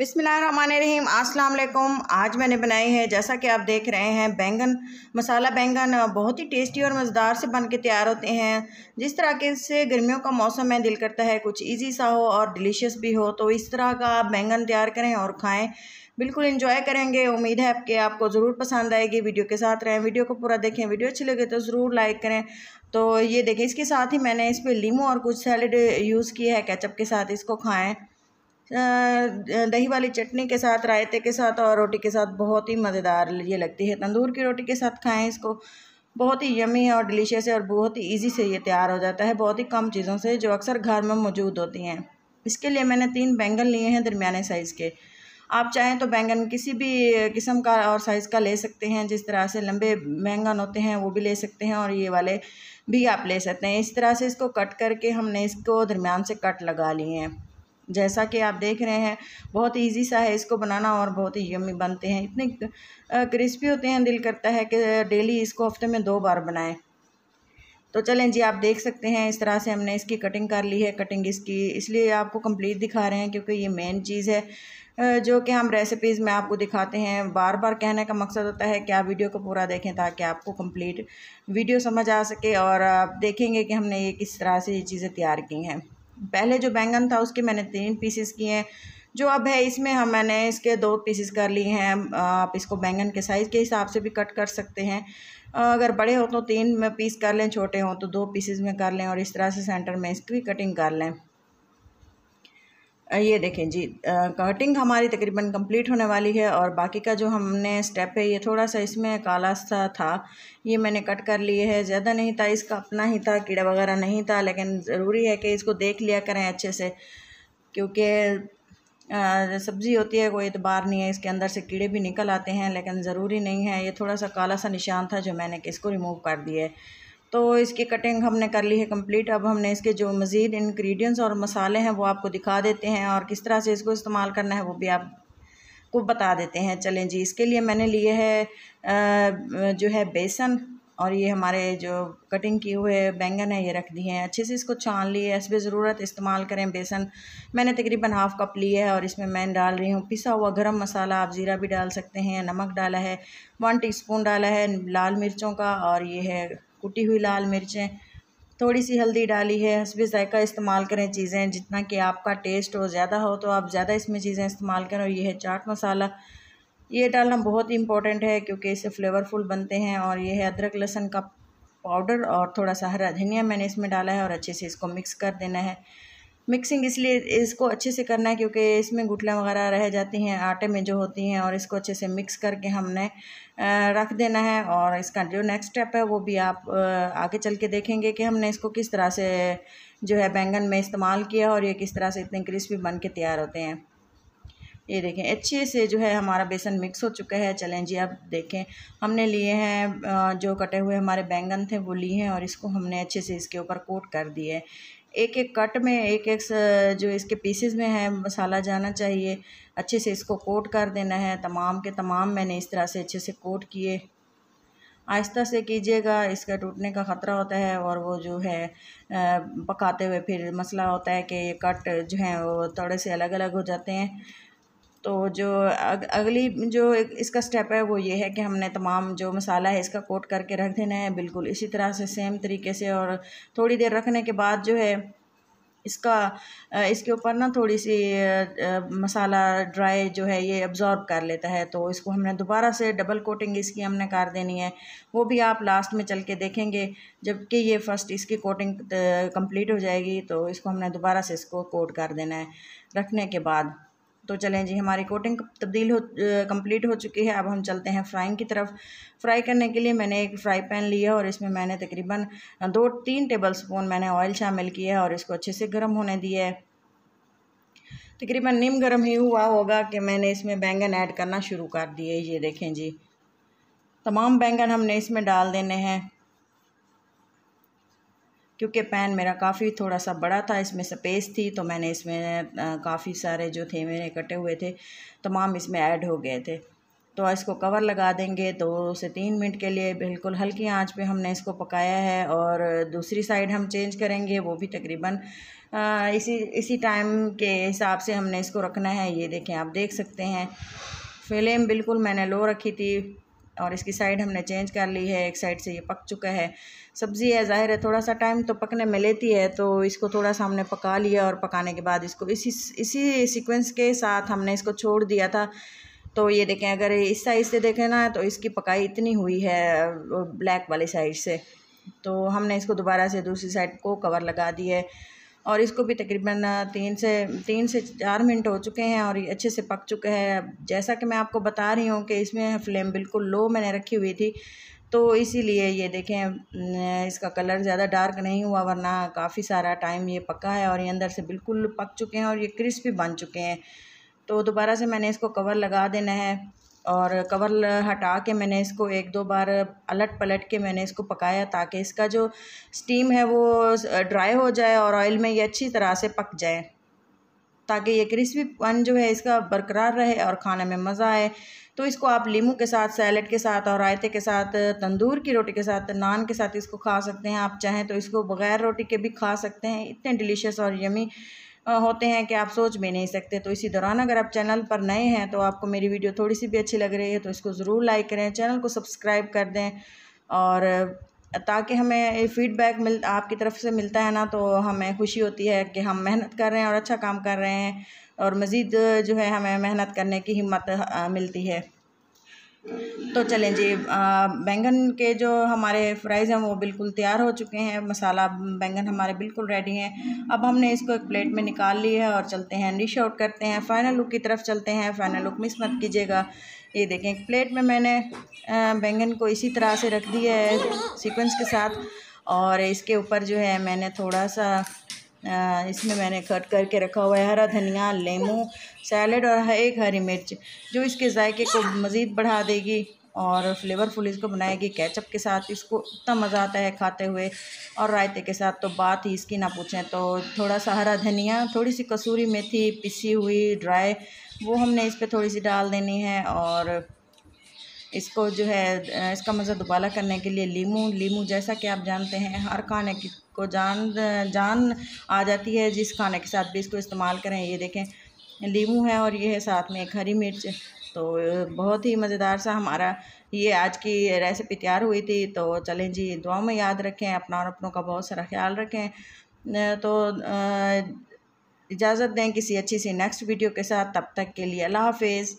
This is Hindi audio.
बिसमीम अस्सलाम आज मैंने बनाई है जैसा कि आप देख रहे हैं बैंगन मसाला बैंगन बहुत ही टेस्टी और मज़ेदार से बन के तैयार होते हैं जिस तरह के इससे गर्मियों का मौसम है दिल करता है कुछ इजी सा हो और डिलीशियस भी हो तो इस तरह का आप बैंगन तैयार करें और खाएं बिल्कुल इंजॉय करेंगे उम्मीद है आपके आपको ज़रूर पसंद आएगी वीडियो के साथ रहें वीडियो को पूरा देखें वीडियो अच्छी लगे तो ज़रूर लाइक करें तो ये देखें इसके साथ ही मैंने इस पर लीमू और कुछ सैलड यूज़ किया है कैचअप के साथ इसको खाएँ दही वाली चटनी के साथ रायते के साथ और रोटी के साथ बहुत ही मज़ेदार ये लगती है तंदूर की रोटी के साथ खाएं इसको बहुत ही यमी और डिलीशियस है और बहुत ही इजी से ये तैयार हो जाता है बहुत ही कम चीज़ों से जो अक्सर घर में मौजूद होती हैं इसके लिए मैंने तीन बैंगन लिए हैं दरमियाने साइज़ के आप चाहें तो बैंगन किसी भी किस्म का और साइज़ का ले सकते हैं जिस तरह से लंबे बैंगन होते हैं वो भी ले सकते हैं और ये वाले भी आप ले सकते हैं इस तरह से इसको कट करके हमने इसको दरमियान से कट लगा लिए हैं जैसा कि आप देख रहे हैं बहुत इजी सा है इसको बनाना और बहुत ही यमी बनते हैं इतने क्रिस्पी होते हैं दिल करता है कि डेली इसको हफ्ते में दो बार बनाएं तो चलें जी आप देख सकते हैं इस तरह से हमने इसकी कटिंग कर ली है कटिंग इसकी इसलिए आपको कंप्लीट दिखा रहे हैं क्योंकि ये मेन चीज़ है जो कि हम रेसिपीज़ में आपको दिखाते हैं बार बार कहने का मकसद होता है कि आप वीडियो को पूरा देखें ताकि आपको कंप्लीट वीडियो समझ आ सके और आप देखेंगे कि हमने ये किस तरह से ये चीज़ें तैयार की हैं पहले जो बैंगन था उसके मैंने तीन पीसेस किए हैं जो अब है इसमें हम मैंने इसके दो पीसेस कर लिए हैं आप इसको बैंगन के साइज़ के हिसाब से भी कट कर सकते हैं अगर बड़े हो तो तीन में पीस कर लें छोटे हों तो दो पीसेस में कर लें और इस तरह से सेंटर में इसकी कटिंग कर लें ये देखें जी कटिंग हमारी तकरीबन कंप्लीट होने वाली है और बाकी का जो हमने स्टेप है ये थोड़ा सा इसमें काला सा था ये मैंने कट कर लिए है ज़्यादा नहीं था इसका अपना ही था कीड़ा वगैरह नहीं था लेकिन ज़रूरी है कि इसको देख लिया करें अच्छे से क्योंकि सब्ज़ी होती है कोई एतबार नहीं है इसके अंदर से कीड़े भी निकल आते हैं लेकिन ज़रूरी नहीं है ये थोड़ा सा काला सा निशान था जो मैंने इसको रिमूव कर दिया है तो इसकी कटिंग हमने कर ली है कंप्लीट अब हमने इसके जो मज़ीद इन्ग्रीडियंट्स और मसाले हैं वो आपको दिखा देते हैं और किस तरह से इसको इस्तेमाल करना है वो भी आपको बता देते हैं चलें जी इसके लिए मैंने लिए है जो है बेसन और ये हमारे जो कटिंग किए हुए बैंगन है ये रख दिए हैं अच्छे से इसको छान लिए हसब ज़रूरत इस्तेमाल करें बेसन मैंने तकरीबन हाफ़ कप लिया है और इसमें मैं डाल रही हूँ पिसा हुआ गरम मसाला आप ज़ीरा भी डाल सकते हैं नमक डाला है वन टीस्पून डाला है लाल मिर्चों का और ये है कुटी हुई लाल मिर्चें थोड़ी सी हल्दी डाली है हसबी जायका इस्तेमाल करें चीज़ें जितना कि आपका टेस्ट हो ज़्यादा हो तो आप ज़्यादा इसमें चीज़ें इस्तेमाल करें और ये है चाट मसाला ये डालना बहुत ही इंपॉर्टेंट है क्योंकि इससे फ्लेवरफुल बनते हैं और ये है अदरक लहसन का पाउडर और थोड़ा सा हरा धनिया मैंने इसमें डाला है और अच्छे से इसको मिक्स कर देना है मिक्सिंग इसलिए इसको अच्छे से करना है क्योंकि इसमें गुटलियाँ वगैरह रह जाती हैं आटे में जो होती हैं और इसको अच्छे से मिक्स करके हमने रख देना है और इसका जो नेक्स्ट स्टेप है वो भी आप आगे चल के देखेंगे कि हमने इसको किस तरह से जो है बैंगन में इस्तेमाल किया और ये किस तरह से इतने क्रिस्पी बन के तैयार होते हैं ये देखें अच्छे से जो है हमारा बेसन मिक्स हो चुका है चलें जी आप देखें हमने लिए हैं जो कटे हुए हमारे बैंगन थे वो लिए हैं और इसको हमने अच्छे से इसके ऊपर कोट कर दिए एक एक कट में एक एक जो इसके पीसेस में है मसाला जाना चाहिए अच्छे से इसको कोट कर देना है तमाम के तमाम मैंने इस तरह से अच्छे से कोट किए आहिस्ता से कीजिएगा इसका टूटने का ख़तरा होता है और वो जो है पकाते हुए फिर मसला होता है कि ये कट जो हैं वो थोड़े से अलग अलग हो जाते हैं तो जो अग अगली जो इसका स्टेप है वो ये है कि हमने तमाम जो मसाला है इसका कोट करके रख देना है बिल्कुल इसी तरह से सेम तरीके से और थोड़ी देर रखने के बाद जो है इसका इसके ऊपर ना थोड़ी सी मसाला ड्राई जो है ये अब्ज़ॉर्ब कर लेता है तो इसको हमने दोबारा से डबल कोटिंग इसकी हमने कर देनी है वो भी आप लास्ट में चल के देखेंगे जबकि ये फ़र्स्ट इसकी कोटिंग कंप्लीट हो जाएगी तो इसको हमने दोबारा से इसको कोट कर देना है रखने के बाद तो चलें जी हमारी कोटिंग तब्दील हो कंप्लीट हो चुकी है अब हम चलते हैं फ्राइंग की तरफ फ्राई करने के लिए मैंने एक फ्राई पैन लिया और इसमें मैंने तकरीबन दो तीन टेबल स्पून मैंने ऑयल शामिल किया है और इसको अच्छे से गर्म होने दिया है तकरीबन निम गर्म ही हुआ होगा कि मैंने इसमें बैंगन ऐड करना शुरू कर दिए ये देखें जी तमाम बैंगन हमने इसमें डाल देने हैं क्योंकि पैन मेरा काफ़ी थोड़ा सा बड़ा था इसमें स्पेस थी तो मैंने इसमें काफ़ी सारे जो थे मेरे कटे हुए थे तमाम इसमें ऐड हो गए थे तो इसको कवर लगा देंगे दो से तीन मिनट के लिए बिल्कुल हल्की आंच पे हमने इसको पकाया है और दूसरी साइड हम चेंज करेंगे वो भी तकरीबन इसी इसी टाइम के हिसाब से हमने इसको रखना है ये देखें आप देख सकते हैं फ्लेम बिल्कुल मैंने लो रखी थी और इसकी साइड हमने चेंज कर ली है एक साइड से ये पक चुका है सब्ज़ी है ज़ाहिर है थोड़ा सा टाइम तो पकने में लेती है तो इसको थोड़ा सा हमने पका लिया और पकाने के बाद इसको इसी इसी सीक्वेंस के साथ हमने इसको छोड़ दिया था तो ये देखें अगर इस साइड से देखें ना तो इसकी पकाई इतनी हुई है ब्लैक वाली साइड से तो हमने इसको दोबारा से दूसरी साइड को कवर लगा दी है और इसको भी तकरीबन तीन से तीन से चार मिनट हो चुके हैं और ये अच्छे से पक चुके हैं जैसा कि मैं आपको बता रही हूँ कि इसमें फ्लेम बिल्कुल लो मैंने रखी हुई थी तो इसीलिए ये देखें इसका कलर ज़्यादा डार्क नहीं हुआ वरना काफ़ी सारा टाइम ये पका है और ये अंदर से बिल्कुल पक चुके हैं और ये क्रिस्पी बन चुके हैं तो दोबारा से मैंने इसको कवर लगा देना है और कवर हटा के मैंने इसको एक दो बार अलट पलट के मैंने इसको पकाया ताकि इसका जो स्टीम है वो ड्राई हो जाए और ऑयल में ये अच्छी तरह से पक जाए ताकि ये क्रिस्पीपन जो है इसका बरकरार रहे और खाने में मज़ा आए तो इसको आप लीमू के साथ सैलड के साथ और रायते के साथ तंदूर की रोटी के साथ नान के साथ इसको खा सकते हैं आप चाहें तो इसको बग़ैर रोटी के भी खा सकते हैं इतने डिलीशियस और यमी होते हैं कि आप सोच भी नहीं सकते तो इसी दौरान अगर आप चैनल पर नए हैं तो आपको मेरी वीडियो थोड़ी सी भी अच्छी लग रही है तो इसको ज़रूर लाइक करें चैनल को सब्सक्राइब कर दें और ताकि हमें फीडबैक मिल आपकी तरफ से मिलता है ना तो हमें खुशी होती है कि हम मेहनत कर रहे हैं और अच्छा काम कर रहे हैं और मज़ीद जो है हमें मेहनत करने की हिम्मत मिलती है तो चलें जी बैंगन के जो हमारे फ्राइज़ हैं वो बिल्कुल तैयार हो चुके हैं मसाला बैंगन हमारे बिल्कुल रेडी हैं अब हमने इसको एक प्लेट में निकाल ली है और चलते हैं डिश आउट करते हैं फाइनल लुक की तरफ चलते हैं फाइनल लुक मिस मत कीजिएगा ये देखें एक प्लेट में मैंने बैंगन को इसी तरह से रख दिया है सिक्वेंस के साथ और इसके ऊपर जो है मैंने थोड़ा सा इसमें मैंने कट करके रखा हुआ है हरा धनिया लेमू सैलड और एक हरी मिर्च जो इसके जायके को मज़ीद बढ़ा देगी और फ्लेवरफुल इसको बनाएगी कैचअप के साथ इसको इतना मज़ा आता है खाते हुए और रायते के साथ तो बात ही इसकी ना पूछें तो थोड़ा सा हरा धनिया थोड़ी सी कसूरी मेथी पिसी हुई ड्राई वो हमने इस पर थोड़ी सी डाल देनी है और इसको जो है इसका मज़ा दुबाला करने के लिए लीमू लीमू जैसा कि आप जानते हैं हर खाने की को जान जान आ जाती है जिस खाने के साथ भी इसको इस्तेमाल करें ये देखें लीमू है और ये है साथ में एक हरी मिर्च तो बहुत ही मज़ेदार सा हमारा ये आज की रेसिपी तैयार हुई थी तो चलें जी दुआ में याद रखें अपना और अपनों का बहुत सारा ख्याल रखें तो इजाज़त दें किसी अच्छी सी नेक्स्ट वीडियो के साथ तब तक के लिए अल्लाह हाफिज़